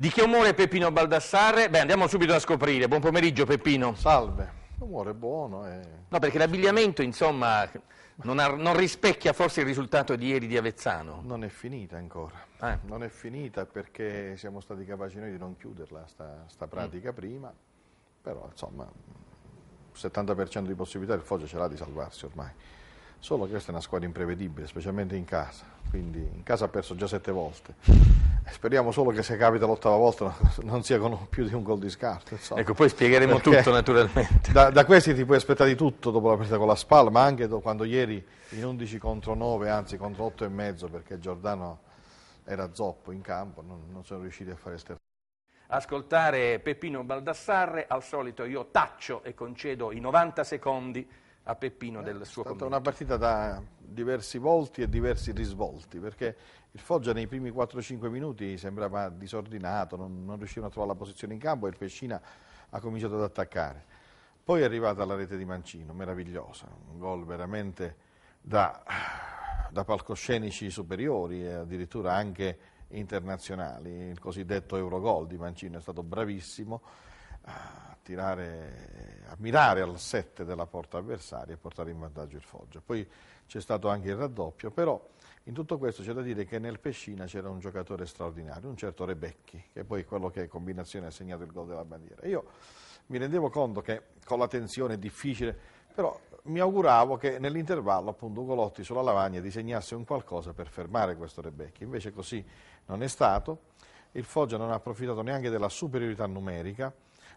Di che umore è Peppino Baldassarre? Beh, andiamo subito a scoprire. Buon pomeriggio Peppino. Salve. L'umore buono. Eh. No, perché l'abbigliamento, insomma, non, ha, non, rispecchia forse il risultato di ieri di Avezzano. Non è finita ancora. Eh. Non è finita perché siamo stati capaci noi di non chiuderla, sta, sta mm. pratica mm. prima. Però, insomma, 70% di possibilità il Foggia ce l'ha di salvarsi ormai solo che questa è una squadra imprevedibile, specialmente in casa, quindi in casa ha perso già sette volte. Eh, speriamo solo che se capita l'ottava volta non sia con più di un gol di scarto. Insomma. Ecco, poi spiegheremo Perché tutto naturalmente. Da, da, questi ti puoi aspettare di tutto dopo la partita con la Spal, ma anche do, quando ieri in 11 contro 9, anzi contro 8 e mezzo, perché Giordano era zoppo in campo, non, non sono riusciti a fare sterzo. Ascoltare Peppino Baldassarre, al solito io taccio e concedo i 90 secondi a Peppino eh, del suo commento. È stata una partita da diversi volti e diversi risvolti, perché il Foggia nei primi 4-5 minuti sembrava disordinato, non, non riuscivano a trovare la posizione in campo e il Pescina ha cominciato ad attaccare. Poi è arrivata la rete di Mancino, meravigliosa, un gol veramente da, da palcoscenici superiori e addirittura anche internazionali, il cosiddetto Eurogol di Mancino è stato bravissimo, ah, tirare, a mirare al 7 della porta avversaria e portare in vantaggio il Foggia. Poi c'è stato anche il raddoppio, però in tutto questo c'è da dire che nel Pescina c'era un giocatore straordinario, un certo Rebecchi, che poi è quello che in combinazione ha segnato il gol della bandiera. Io mi rendevo conto che con la tensione difficile, però mi auguravo che nell'intervallo appunto Ugolotti sulla lavagna disegnasse un qualcosa per fermare questo Rebecchi, invece così non è stato, il Foggia non ha approfittato neanche della superiorità numerica,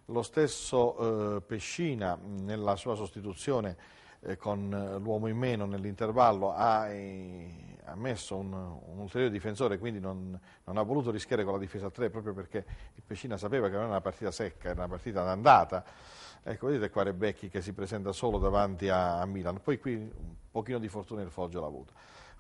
lo stesso eh, Pescina nella sua sostituzione eh, con eh, l'uomo in meno nell'intervallo ha, eh, ha, messo un, un, ulteriore difensore, quindi non, non, ha voluto rischiare con la difesa 3 proprio perché il Pescina sapeva che non era una partita secca, era una partita d'andata. Ecco, vedete qua Rebecchi che si presenta solo davanti a, a Milan, poi qui un pochino di fortuna il Foggio l'ha avuto.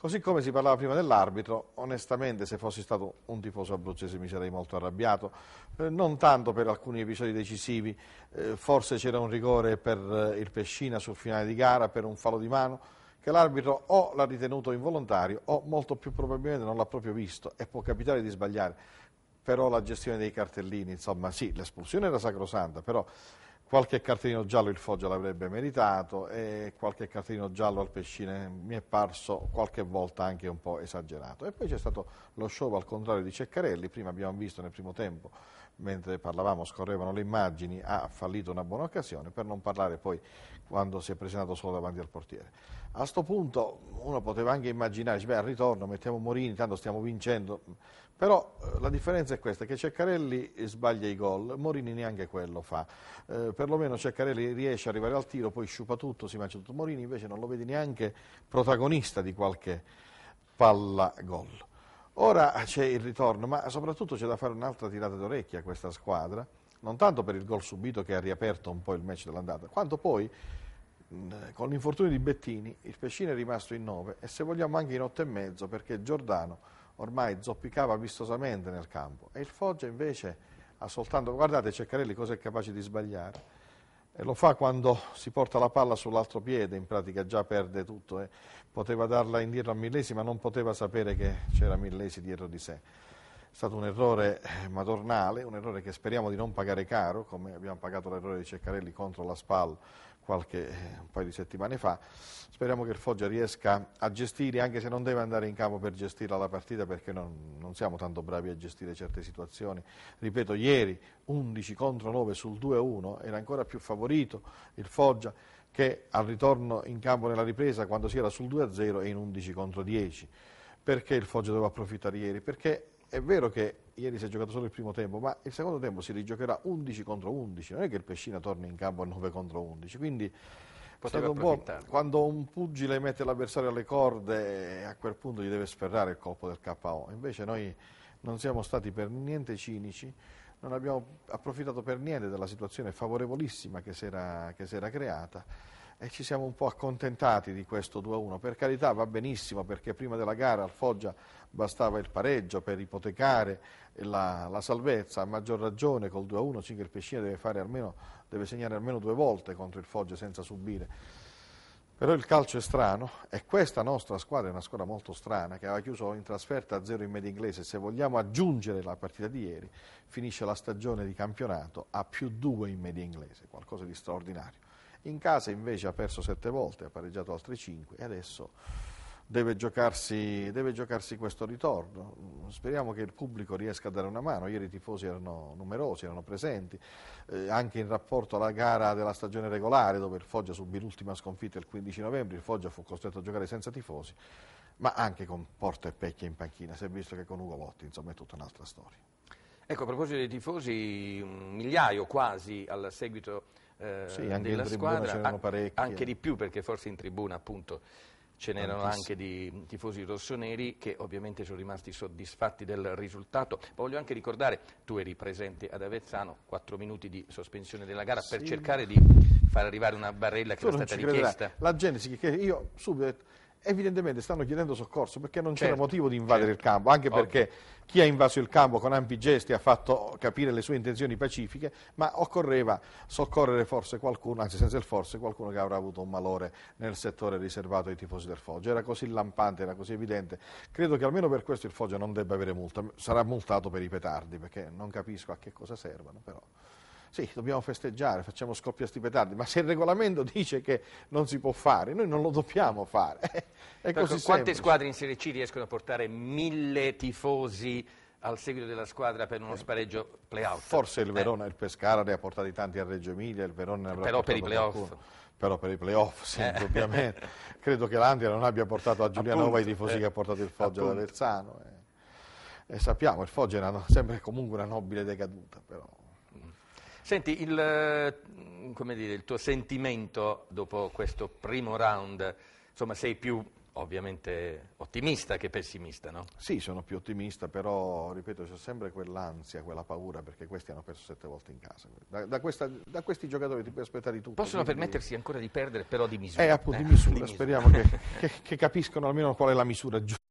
Così come si parlava prima dell'arbitro, onestamente se fossi stato un tifoso abruzzese mi sarei molto arrabbiato, eh, non tanto per alcuni episodi decisivi, eh, forse c'era un rigore per eh, il Pescina sul finale di gara, per un falo di mano, che l'arbitro o l'ha ritenuto involontario o molto più probabilmente non l'ha proprio visto e può capitare di sbagliare. Però la gestione dei cartellini, insomma sì, l'espulsione era sacrosanta, però qualche cartellino giallo il Foggia l'avrebbe meritato e qualche cartellino giallo al Pescine mi è parso qualche volta anche un po' esagerato. E poi c'è stato lo show al contrario di Ceccarelli, prima abbiamo visto nel primo tempo, mentre parlavamo scorrevano le immagini, ha fallito una buona occasione, per non parlare poi quando si è presentato solo davanti al portiere. A questo punto uno poteva anche immaginare, beh, al ritorno mettiamo Morini, tanto stiamo vincendo, però eh, la differenza è questa, che Ceccarelli sbaglia i gol, Morini neanche quello fa, eh, perlomeno Ceccarelli riesce ad arrivare al tiro, poi sciupa tutto, si mangia tutto, Morini invece non lo vede neanche protagonista di qualche palla gol. Ora c'è il ritorno, ma soprattutto c'è da fare un'altra tirata d'orecchia a questa squadra, non tanto per il gol subito che ha riaperto un po' il match dell'andata, quanto poi Mm, con l'infortunio di Bettini il Pescino è rimasto in 9 e se vogliamo anche in 8 e mezzo perché Giordano ormai zoppicava vistosamente nel campo e il Foggia invece ha soltanto, guardate Ceccarelli cosa è capace di sbagliare e lo fa quando si porta la palla sull'altro piede, in pratica già perde tutto, e eh. poteva darla indietro a Millesi ma non poteva sapere che c'era Millesi dietro di sé. È stato un errore eh, madornale, un errore che speriamo di non pagare caro, come abbiamo pagato l'errore di Ceccarelli contro la SPAL qualche eh, un paio di settimane fa. Speriamo che il Foggia riesca a gestire, anche se non deve andare in campo per gestirla la partita, perché non, non siamo tanto bravi a gestire certe situazioni. Ripeto, ieri 11 contro 9 sul 2-1 era ancora più favorito il Foggia che al ritorno in campo nella ripresa quando si era sul 2-0 e in 11 contro 10. Perché il Foggia doveva approfittare ieri? Perché è vero che ieri si è giocato solo il primo tempo, ma il secondo tempo si rigiocherà 11 contro 11, non è che il Pescina torni in campo a 9 contro 11, quindi un quando un pugile mette l'avversario alle corde eh, a quel punto gli deve sferrare il colpo del KO, invece noi non siamo stati per niente cinici, non abbiamo approfittato per niente della situazione favorevolissima che si era creata e ci siamo un po' accontentati di questo 2-1. Per carità va benissimo perché prima della gara al Foggia bastava il pareggio per ipotecare la, la salvezza, a maggior ragione col 2-1 Cinque il Pescina deve, almeno, deve segnare almeno due volte contro il Foggia senza subire. Però il calcio è strano e questa nostra squadra è una squadra molto strana che aveva chiuso in trasferta a 0 in media inglese. Se vogliamo aggiungere la partita di ieri, finisce la stagione di campionato a più 2 in media inglese, qualcosa di straordinario. In casa invece ha perso sette volte, ha pareggiato altre cinque e adesso deve giocarsi, deve giocarsi questo ritorno. Speriamo che il pubblico riesca a dare una mano. Ieri i tifosi erano numerosi, erano presenti, eh, anche in rapporto alla gara della stagione regolare dove il Foggia subì l'ultima sconfitta il 15 novembre, il Foggia fu costretto a giocare senza tifosi, ma anche con Porta e Pecchia in panchina. Si è visto che con Ugo Lotti, insomma, è tutta un'altra storia. Ecco, a proposito dei tifosi, un migliaio quasi al seguito eh, sì, della squadra, an anche eh. di più perché forse in tribuna appunto ce n'erano anche di tifosi rossoneri che ovviamente sono rimasti soddisfatti del risultato. Voglio anche ricordare, tu eri presente ad Avezzano, quattro minuti di sospensione della gara sì. per cercare di far arrivare una barella che tu era stata richiesta. Crederà. La gente, io subito evidentemente stanno chiedendo soccorso perché non certo, c'era motivo di invadere certo, il campo, anche ovvio. perché chi ha invaso il campo con ampi gesti ha fatto capire le sue intenzioni pacifiche, ma occorreva soccorrere forse qualcuno, anzi senza il forse, qualcuno che avrà avuto un malore nel settore riservato ai tifosi del Foggia. Era così lampante, era così evidente. Credo che almeno per questo il Foggia non debba avere multa, sarà multato per i petardi, perché non capisco a che cosa servono però sì, dobbiamo festeggiare, facciamo scoppia sti petardi, ma se il regolamento dice che non si può fare, noi non lo dobbiamo fare. È Perché così quante squadre in Serie C riescono a portare mille tifosi al seguito della squadra per uno eh. spareggio playout? Forse il eh. Verona e eh. il Pescara ne ha portati tanti a Reggio Emilia, il Verona ne avrà Però per i playoff. Qualcuno però per i playoff sì, eh. ovviamente. Credo che l'Andria non abbia portato a Giulianova i tifosi eh. che ha portato il Foggia ad Avezzano. E, eh. e sappiamo, il Foggia era sempre comunque una nobile decaduta, però Senti, il, eh, dire, il tuo sentimento dopo questo primo round, insomma sei più ovviamente ottimista che pessimista, no? Sì, sono più ottimista, però ripeto, c'è sempre quell'ansia, quella paura, perché questi hanno perso sette volte in casa. Da, da, questa, da questi giocatori ti puoi aspettare di tutto. Possono quindi... permettersi ancora di perdere, però di misura. Eh, appunto, di eh, misura. Di misura. Speriamo che, che, che capiscono almeno qual è la misura giusta.